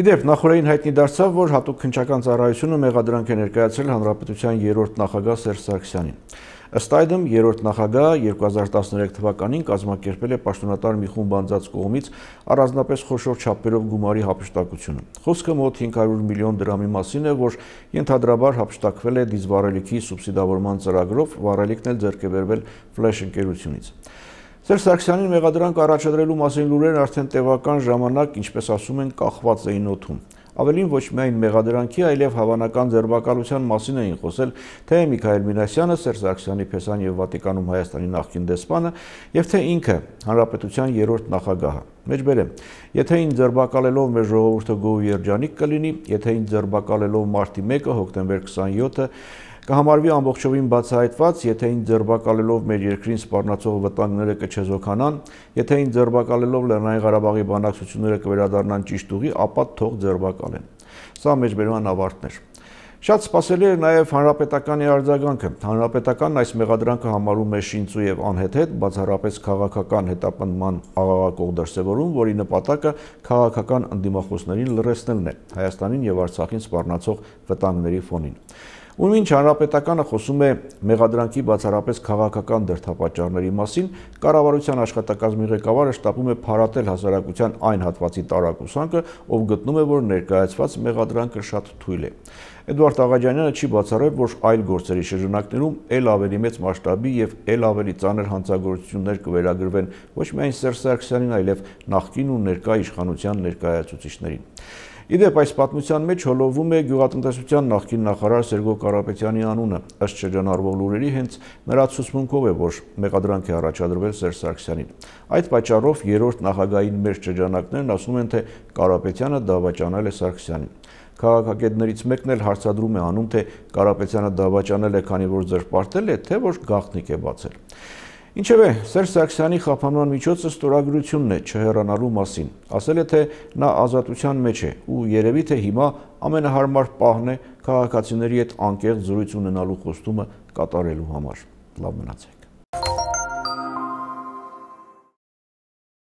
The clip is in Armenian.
Իդեպ նախորդին հայտնի դարձավ, որ հատուկ քնչական ծառայությունը մեղադրանք է ներկայացրել հանրապետության երրորդ նախագահ Սերժ Սարգսյանին։ Ըստ այդմ երրորդ նախագահ 2013 թվականին կազմակերպել է պաշտոնատար մի խումբ անձած կողմից առանձնապես խոշոր չափերով գումարի հապշտակությունը։ Խոսքը մոտ 500 միլիոն դրամի մասին է, որ ենթադրաբար հապշտակվել է դիզվարելիքի սուբսիդավորման ծրագրով, վարելիքն էլ ձեռքբերվել ֆլեշ ընկերությունից։ Սերժ Սարգսյանին մեղադրանք առաջադրելու մասին լուրերն արդեն տևական ժամանակ, ինչպես ասում են, կախված էին օթում։ Ավելին ոչ միայն մեղադրանքի, այլև հավանական ձերբակալության մասին էին խոսել թե Միքայել Մինասյանը, Սերժ Սարգսյանի փեսան եւ Վատիկանում Հայաստանի նախկին դեսպանը, եւ թե ինքը հանրապետության երրորդ նախագահը։ Մեջբերեմ, եթե ինձ ձերբակալելով մեր ժողովուրդը գոհ երջանիկ կլինի, եթե ինձ ձերբակալելով մարտի 1-ը, հոկտեմբեր 27-ը կհամարվի ամբողջովին բացահայտված, եթե այն ձերբակալելով մեր երկրին սպառնացող վտանգները կչեզոքանան, եթե այն ձերբակալելով Լեռնային Ղարաբաղի բանակցությունները կվերադառնան ճիշտ ուղի, ապա թող ձերբակալեն։ Սա մեջբերման ավարտն է։ Շատ սпасելի էր նաև հանրապետականի արձագանքը։ Հանրապետականն այս մեղադրանքը համարում է շինծու եւ անհետ-հետ, բացառապես քաղաքական հետապնդման աղաղակող դրսևորում, որի նպատակը քաղաքական ընդդիմախոսներին լրացնելն է Հայաստանին եւ Արցախին սպառնացող վտանգների ֆոնին։ Ուրեմն ինչ հանրապետականը խոսում է մեղադրանքի բացառապես քաղաքական դերթապաճառների մասին, կառավարության աշխատակազմի ղեկավարը շտապում է փարատել հասարակության այն հատվածի տարակուսանքը, ով գտնում է, որ ներկայացված մեղադրանքը շատ թույլ է։ Էդուարդ Աղաջանյանը չի բացառել, որ այլ գործերի շրջանակներում ել ավելի մեծ մասշտաբի եւ ել ավելի ծանր հանցագործություններ կվերագրվեն ոչ միայն Սերժ Սարգսյանին, այլև նախկին ու ներկա իշխանության ներկայացուցիչներին։ Իդեպ այս պատմության մեջ հոլովում է գյուղատնտեսության նախկին նախարար Սերգո Կարապետյանի անունը։ Ըստ շրջանառվող լուրերի հենց նրա ցուցմունքով է, որ մեղադրանք է առաջադրվել Սերժ Սարգսյանին։ Այդ պատճառով երրորդ նախագահային մեր շրջանակներն ասում են, թե Կարապետյանը դավաճանել է Սարգսյանին քաղաքագետներից մեկն էլ հարցադրում է անում, թե Կարապետյանը դավաճանել է, քանի որ ձերբարտել է, թե որ գաղտնիք է բացել։ Ինչևէ, Սերժ Սարգսյանի խափանման միջոցը ստորագրությունն է չհեռանալու մասին։ Ասել է, թե նա ազատության մեջ է ու երևի թե հիմա ամենահարմար պահն է քաղաքացիների հետ անկեղծ զրույց ունենալու խոստումը կատարելու համար։ Լավ մնացեք։